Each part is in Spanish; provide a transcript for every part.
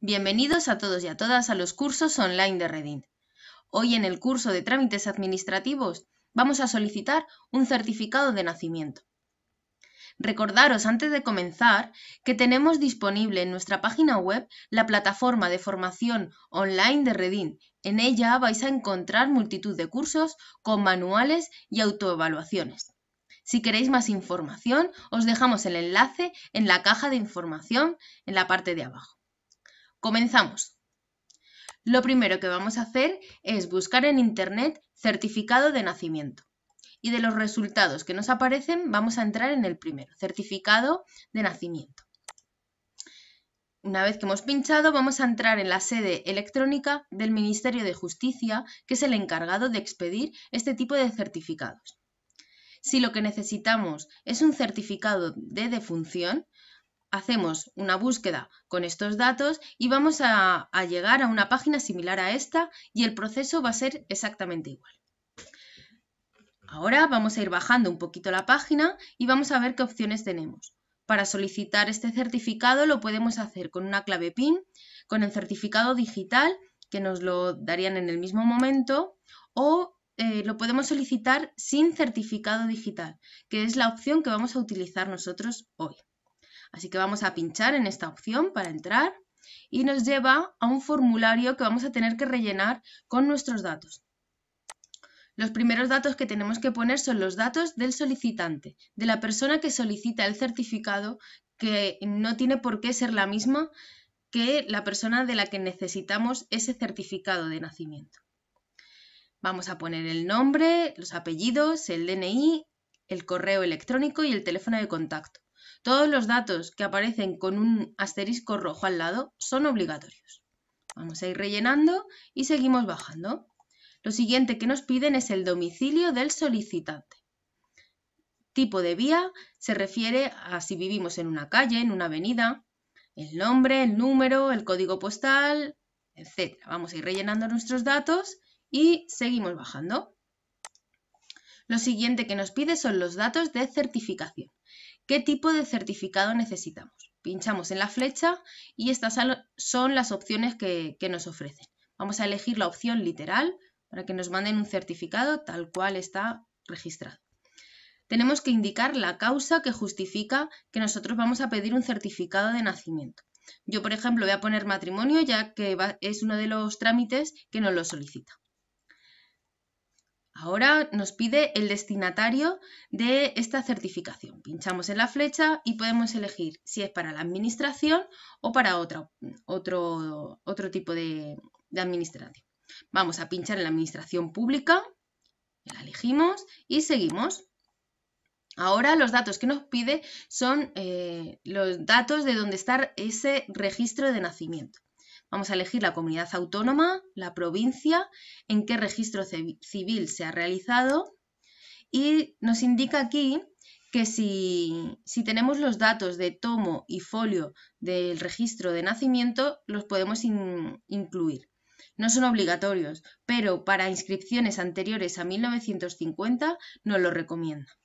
Bienvenidos a todos y a todas a los cursos online de Redin. Hoy en el curso de trámites administrativos vamos a solicitar un certificado de nacimiento. Recordaros antes de comenzar que tenemos disponible en nuestra página web la plataforma de formación online de Redin. En ella vais a encontrar multitud de cursos con manuales y autoevaluaciones. Si queréis más información, os dejamos el enlace en la caja de información en la parte de abajo. Comenzamos. Lo primero que vamos a hacer es buscar en Internet certificado de nacimiento. Y de los resultados que nos aparecen vamos a entrar en el primero, certificado de nacimiento. Una vez que hemos pinchado, vamos a entrar en la sede electrónica del Ministerio de Justicia, que es el encargado de expedir este tipo de certificados. Si lo que necesitamos es un certificado de defunción, hacemos una búsqueda con estos datos y vamos a, llegar a una página similar a esta y el proceso va a ser exactamente igual. Ahora vamos a ir bajando un poquito la página y vamos a ver qué opciones tenemos. Para solicitar este certificado lo podemos hacer con una clave PIN, con el certificado digital que nos lo darían en el mismo momento o eh, lo podemos solicitar sin certificado digital, que es la opción que vamos a utilizar nosotros hoy. Así que vamos a pinchar en esta opción para entrar y nos lleva a un formulario que vamos a tener que rellenar con nuestros datos. Los primeros datos que tenemos que poner son los datos del solicitante, de la persona que solicita el certificado, que no tiene por qué ser la misma que la persona de la que necesitamos ese certificado de nacimiento. Vamos a poner el nombre, los apellidos, el DNI, el correo electrónico y el teléfono de contacto. Todos los datos que aparecen con un asterisco rojo al lado son obligatorios. Vamos a ir rellenando y seguimos bajando. Lo siguiente que nos piden es el domicilio del solicitante. Tipo de vía se refiere a si vivimos en una calle, en una avenida, el nombre, el número, el código postal, etc. Vamos a ir rellenando nuestros datos y seguimos bajando. Lo siguiente que nos pide son los datos de certificación. ¿Qué tipo de certificado necesitamos? Pinchamos en la flecha y estas son las opciones que, nos ofrecen. Vamos a elegir la opción literal para que nos manden un certificado tal cual está registrado tenemos que indicar la causa que justifica que nosotros vamos a pedir un certificado de nacimiento. Yo, por ejemplo, voy a poner matrimonio ya que es uno de los trámites que nos lo solicita. Ahora nos pide el destinatario de esta certificación. Pinchamos en la flecha y podemos elegir si es para la administración o para otro, otro tipo de, administración. Vamos a pinchar en la administración pública, la elegimos y seguimos. Ahora los datos que nos pide son eh, los datos de dónde está ese registro de nacimiento. Vamos a elegir la comunidad autónoma, la provincia, en qué registro civil se ha realizado y nos indica aquí que si, tenemos los datos de tomo y folio del registro de nacimiento, los podemos incluir. No son obligatorios, pero para inscripciones anteriores a 1950 nos lo recomienda.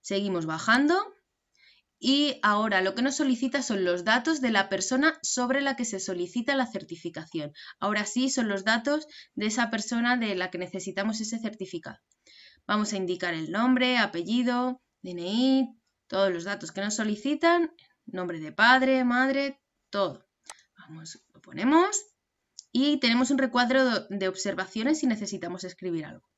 Seguimos bajando y ahora lo que nos solicita son los datos de la persona sobre la que se solicita la certificación. Ahora sí son los datos de esa persona de la que necesitamos ese certificado. Vamos a indicar el nombre, apellido, DNI, todos los datos que nos solicitan, nombre de padre, madre, todo. Vamos, lo ponemos y tenemos un recuadro de observaciones si necesitamos escribir algo.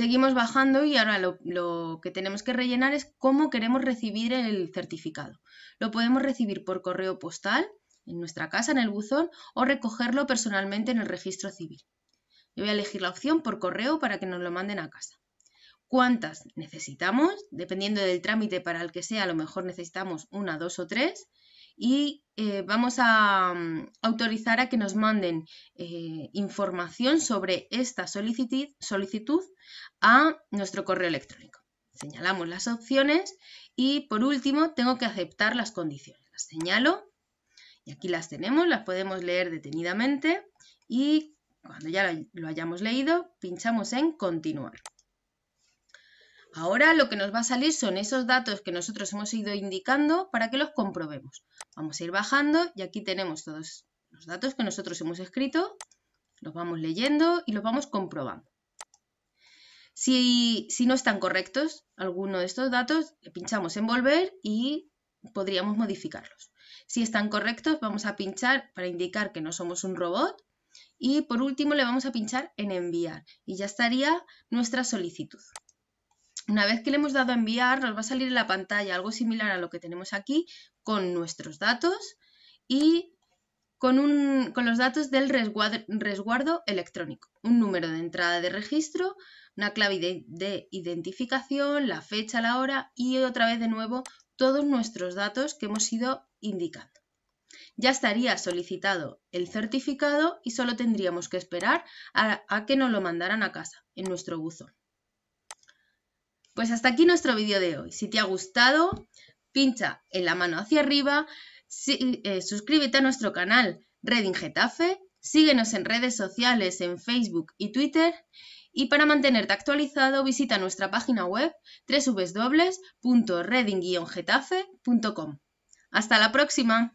Seguimos bajando y ahora lo, que tenemos que rellenar es cómo queremos recibir el certificado. Lo podemos recibir por correo postal, en nuestra casa, en el buzón, o recogerlo personalmente en el registro civil. Yo voy a elegir la opción por correo para que nos lo manden a casa. ¿Cuántas necesitamos? Dependiendo del trámite para el que sea, a lo mejor necesitamos una, dos o tres y eh, vamos a mm, autorizar a que nos manden eh, información sobre esta solicitud, solicitud a nuestro correo electrónico. Señalamos las opciones y por último tengo que aceptar las condiciones. Las señalo y aquí las tenemos, las podemos leer detenidamente y cuando ya lo hayamos leído pinchamos en continuar. Ahora lo que nos va a salir son esos datos que nosotros hemos ido indicando para que los comprobemos. Vamos a ir bajando y aquí tenemos todos los datos que nosotros hemos escrito, los vamos leyendo y los vamos comprobando. Si, no están correctos alguno de estos datos, le pinchamos en volver y podríamos modificarlos. Si están correctos, vamos a pinchar para indicar que no somos un robot y por último le vamos a pinchar en enviar y ya estaría nuestra solicitud. Una vez que le hemos dado enviar, nos va a salir en la pantalla algo similar a lo que tenemos aquí, con nuestros datos y con, con los datos del resguardo, electrónico. Un número de entrada de registro, una clave de, identificación, la fecha, la hora y otra vez de nuevo todos nuestros datos que hemos ido indicando. Ya estaría solicitado el certificado y solo tendríamos que esperar a, a que nos lo mandaran a casa, en nuestro buzón. Pues hasta aquí nuestro vídeo de hoy. Si te ha gustado, pincha en la mano hacia arriba, eh, suscríbete a nuestro canal Reading Getafe, síguenos en redes sociales, en Facebook y Twitter. Y para mantenerte actualizado, visita nuestra página web www.reading-getafe.com. ¡Hasta la próxima!